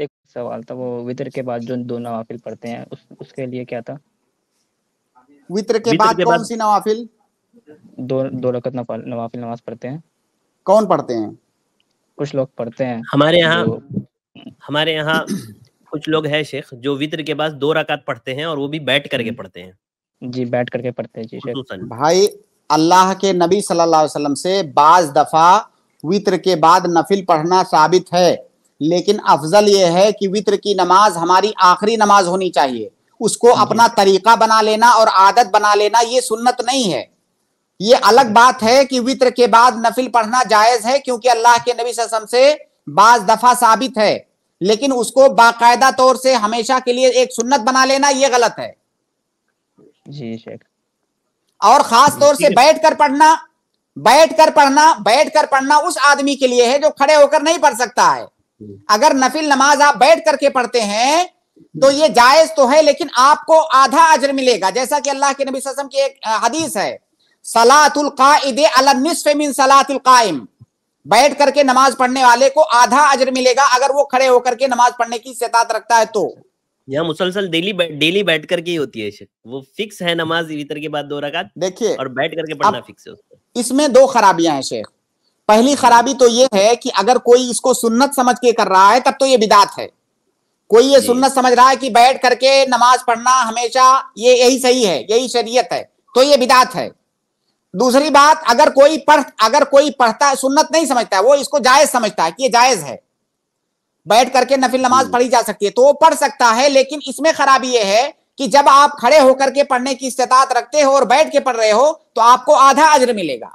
एक सवाल था वो वितर के बाद जो दो नवाफिल पढ़ते हैं उस उसके लिए क्या था वितर के बाद कौन सी नवाफिल दो दो रकत नवाफिल नमाज पढ़ते हैं कौन पढ़ते हैं कुछ लोग पढ़ते हैं हमारे यहाँ हमारे यहाँ कुछ लोग हैं शेख जो वितर के बाद दो रकात पढ़ते हैं और वो भी बैठ करके हम्म। पढ़ते हैं जी बैठ करके पढ़ते हैं जी शेख भाई अल्लाह के नबी सल्लल्लाहु अलैहि वसल्लम से बाज दफा वितर के बाद नफिल पढ़ना साबित है लेकिन अफजल ये है कि वित्र की नमाज हमारी आखिरी नमाज होनी चाहिए उसको अपना तरीका बना लेना और आदत बना लेना ये सुन्नत नहीं है ये अलग बात है कि वित्र के बाद नफिल पढ़ना जायज है क्योंकि अल्लाह के नबी ससम से बाज दफा साबित है लेकिन उसको बाकायदा तौर से हमेशा के लिए एक सुन्नत बना लेना ये गलत है जी शेख और खास तौर से बैठ कर पढ़ना बैठ कर पढ़ना बैठ कर पढ़ना उस आदमी के लिए है जो खड़े होकर नहीं पढ़ सकता है अगर नफिल नमाज आप बैठ करके पढ़ते हैं तो ये जायज तो है लेकिन आपको आधा अजर मिलेगा जैसा कि अल्लाह के नबी वसम की एक हदीस है सलातुल मिन सलातुल कायम बैठ करके नमाज पढ़ने वाले को आधा अजर मिलेगा अगर वो खड़े होकर के नमाज पढ़ने की सेतात रखता है तो यह मुसलसल डेली डेली बैठ करके ही होती है वो फिक्स है नमाज इतर के बाद दो रकात देखिए और बैठ करके पढ़ना फिक्स है इसमें दो खराबियां हैं शेख पहली खराबी तो ये है कि अगर कोई इसको सुन्नत समझ के कर रहा है तब तो ये बिदात है कोई ये सुन्नत समझ रहा है कि बैठ करके नमाज पढ़ना हमेशा ये यही सही है यही शरीयत है तो ये बिदात है दूसरी बात अगर कोई पढ़ अगर कोई पढ़ता है सुन्नत नहीं समझता है वो इसको जायज समझता है कि ये जायज है बैठ करके नफिल नमाज पढ़ी जा सकती है तो वो पढ़ सकता है लेकिन इसमें खराबी यह है कि जब आप खड़े होकर के पढ़ने की इस्तात रखते हो और बैठ के पढ़ रहे हो तो आपको आधा अजर मिलेगा